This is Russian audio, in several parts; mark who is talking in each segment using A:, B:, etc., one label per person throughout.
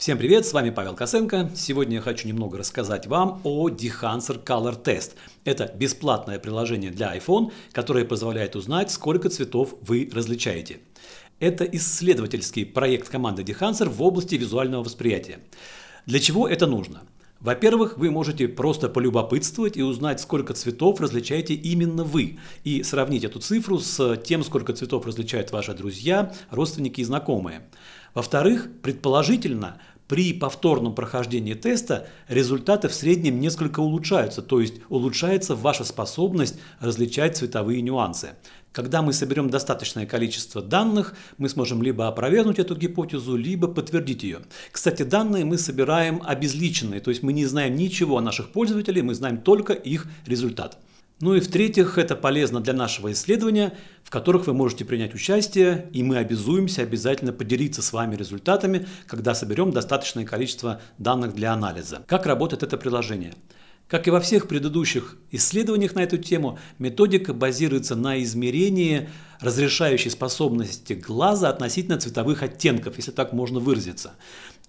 A: Всем привет, с вами Павел Косенко. Сегодня я хочу немного рассказать вам о Dehancer Color Test. Это бесплатное приложение для iPhone, которое позволяет узнать, сколько цветов вы различаете. Это исследовательский проект команды Dehancer в области визуального восприятия. Для чего это нужно? Во-первых, вы можете просто полюбопытствовать и узнать, сколько цветов различаете именно вы, и сравнить эту цифру с тем, сколько цветов различают ваши друзья, родственники и знакомые. Во-вторых, предположительно, при повторном прохождении теста результаты в среднем несколько улучшаются, то есть улучшается ваша способность различать цветовые нюансы. Когда мы соберем достаточное количество данных, мы сможем либо опровергнуть эту гипотезу, либо подтвердить ее. Кстати, данные мы собираем обезличенные, то есть мы не знаем ничего о наших пользователях, мы знаем только их результат. Ну и в-третьих, это полезно для нашего исследования, в которых вы можете принять участие, и мы обязуемся обязательно поделиться с вами результатами, когда соберем достаточное количество данных для анализа. Как работает это приложение? Как и во всех предыдущих исследованиях на эту тему, методика базируется на измерении разрешающей способности глаза относительно цветовых оттенков, если так можно выразиться.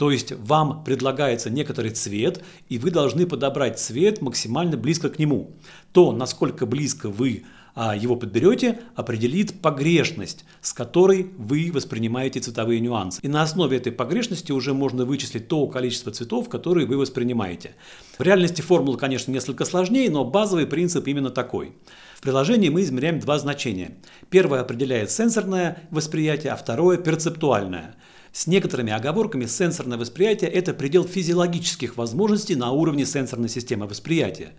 A: То есть вам предлагается некоторый цвет, и вы должны подобрать цвет максимально близко к нему. То, насколько близко вы а, его подберете, определит погрешность, с которой вы воспринимаете цветовые нюансы. И на основе этой погрешности уже можно вычислить то количество цветов, которые вы воспринимаете. В реальности формула, конечно, несколько сложнее, но базовый принцип именно такой. В приложении мы измеряем два значения. Первое определяет сенсорное восприятие, а второе – перцептуальное. С некоторыми оговорками сенсорное восприятие – это предел физиологических возможностей на уровне сенсорной системы восприятия.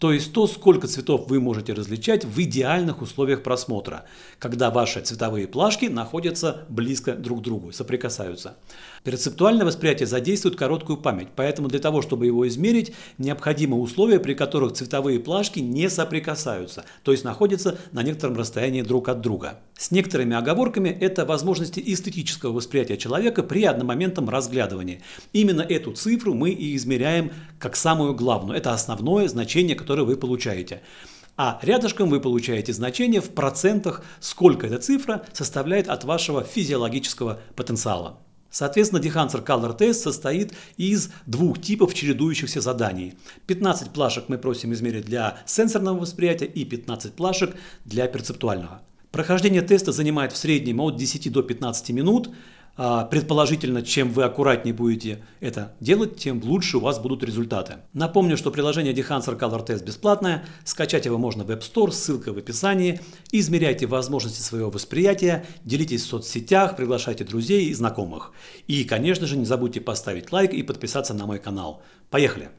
A: То есть то, сколько цветов вы можете различать в идеальных условиях просмотра, когда ваши цветовые плашки находятся близко друг к другу, соприкасаются. Перцептуальное восприятие задействует короткую память, поэтому для того, чтобы его измерить, необходимы условия, при которых цветовые плашки не соприкасаются, то есть находятся на некотором расстоянии друг от друга. С некоторыми оговорками это возможности эстетического восприятия человека при одномоментном разглядывании. Именно эту цифру мы и измеряем как самую главную. Это основное значение, которое вы получаете. А рядышком вы получаете значение в процентах, сколько эта цифра составляет от вашего физиологического потенциала. Соответственно, Dehancer Color Test состоит из двух типов чередующихся заданий. 15 плашек мы просим измерить для сенсорного восприятия и 15 плашек для перцептуального. Прохождение теста занимает в среднем от 10 до 15 минут. А, предположительно, чем вы аккуратнее будете это делать, тем лучше у вас будут результаты. Напомню, что приложение Dehancer Color Test бесплатное, скачать его можно в App Store, ссылка в описании. Измеряйте возможности своего восприятия, делитесь в соцсетях, приглашайте друзей и знакомых. И, конечно же, не забудьте поставить лайк и подписаться на мой канал. Поехали!